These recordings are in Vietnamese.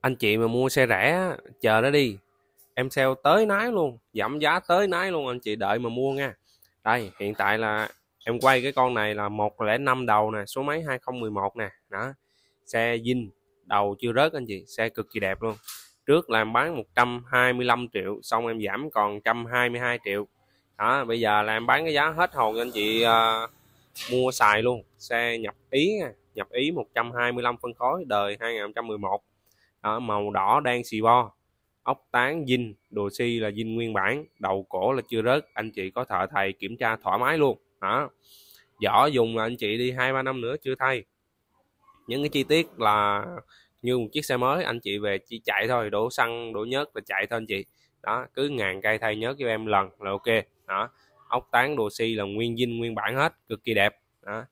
anh chị mà mua xe rẻ chờ nó đi em sale tới nái luôn giảm giá tới nái luôn anh chị đợi mà mua nha đây hiện tại là em quay cái con này là 105 đầu nè số máy 2011 nè đó xe dinh đầu chưa rớt anh chị xe cực kỳ đẹp luôn trước là em bán 125 triệu xong em giảm còn 122 triệu đó bây giờ là em bán cái giá hết hồn anh chị uh, mua xài luôn xe nhập ý nhập ý 125 phân khối đời 2011 ở màu đỏ đang xì bo ốc tán dinh đồ si là dinh nguyên bản đầu cổ là chưa rớt anh chị có thợ thầy kiểm tra thoải mái luôn đó vỏ dùng là anh chị đi hai ba năm nữa chưa thay những cái chi tiết là như một chiếc xe mới anh chị về chỉ chạy thôi đổ xăng đổ nhớt là chạy thôi anh chị đó cứ ngàn cây thay nhớt cho em lần là ok đó ốc tán đồ si là nguyên dinh nguyên bản hết cực kỳ đẹp đó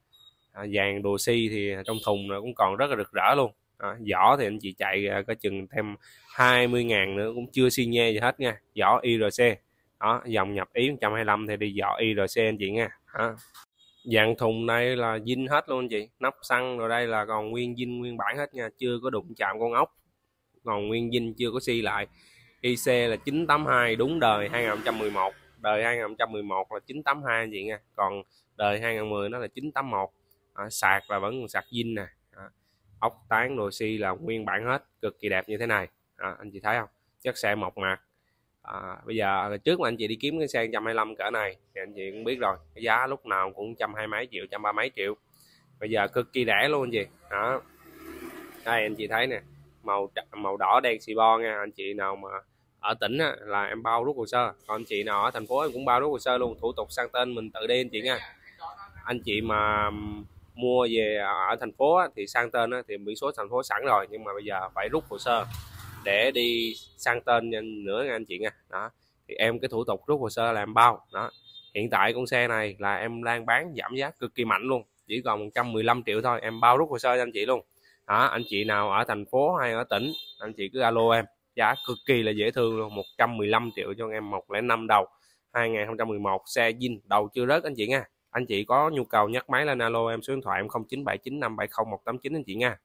à, vàng đồ si thì trong thùng là cũng còn rất là rực rỡ luôn đó, giỏ thì anh chị chạy có chừng thêm 20 ngàn nữa cũng chưa xi nhê gì hết nha giỏ IRC đó dòng nhập ý 125 thì đi giỏ IRC anh chị nha đó. dạng thùng này là zin hết luôn anh chị nắp xăng rồi đây là còn nguyên zin nguyên bản hết nha chưa có đụng chạm con ốc còn nguyên zin chưa có xi lại IC là 982 đúng đời 2011 đời 2011 là 982 anh chị nha còn đời 2010 nó là 981 à, sạc là vẫn sạc zin nè ốc tán đồ si là nguyên bản hết cực kỳ đẹp như thế này à, anh chị thấy không chất xe mộc mạc à, bây giờ à, trước mà anh chị đi kiếm cái xe 125 cỡ này thì anh chị cũng biết rồi cái giá lúc nào cũng trăm hai mấy triệu trăm ba mấy triệu bây giờ cực kỳ rẻ luôn anh chị đó đây anh chị thấy nè màu màu đỏ đen xì bo nha anh chị nào mà ở tỉnh á, là em bao rút hồ sơ còn anh chị nào ở thành phố em cũng bao rút hồ sơ luôn thủ tục sang tên mình tự đi anh chị nha anh chị mà mua về ở thành phố thì sang tên thì biển số thành phố sẵn rồi nhưng mà bây giờ phải rút hồ sơ để đi sang tên nữa nha anh chị nha đó thì em cái thủ tục rút hồ sơ làm bao đó hiện tại con xe này là em đang bán giảm giá cực kỳ mạnh luôn chỉ còn 115 triệu thôi em bao rút hồ sơ cho anh chị luôn đó, anh chị nào ở thành phố hay ở tỉnh anh chị cứ alo em giá cực kỳ là dễ thương luôn 115 triệu cho em 105 đầu 2011 xe zin đầu chưa rớt anh chị nha anh chị có nhu cầu nhắc máy lên alo em số điện thoại em 0979570189 anh chị nha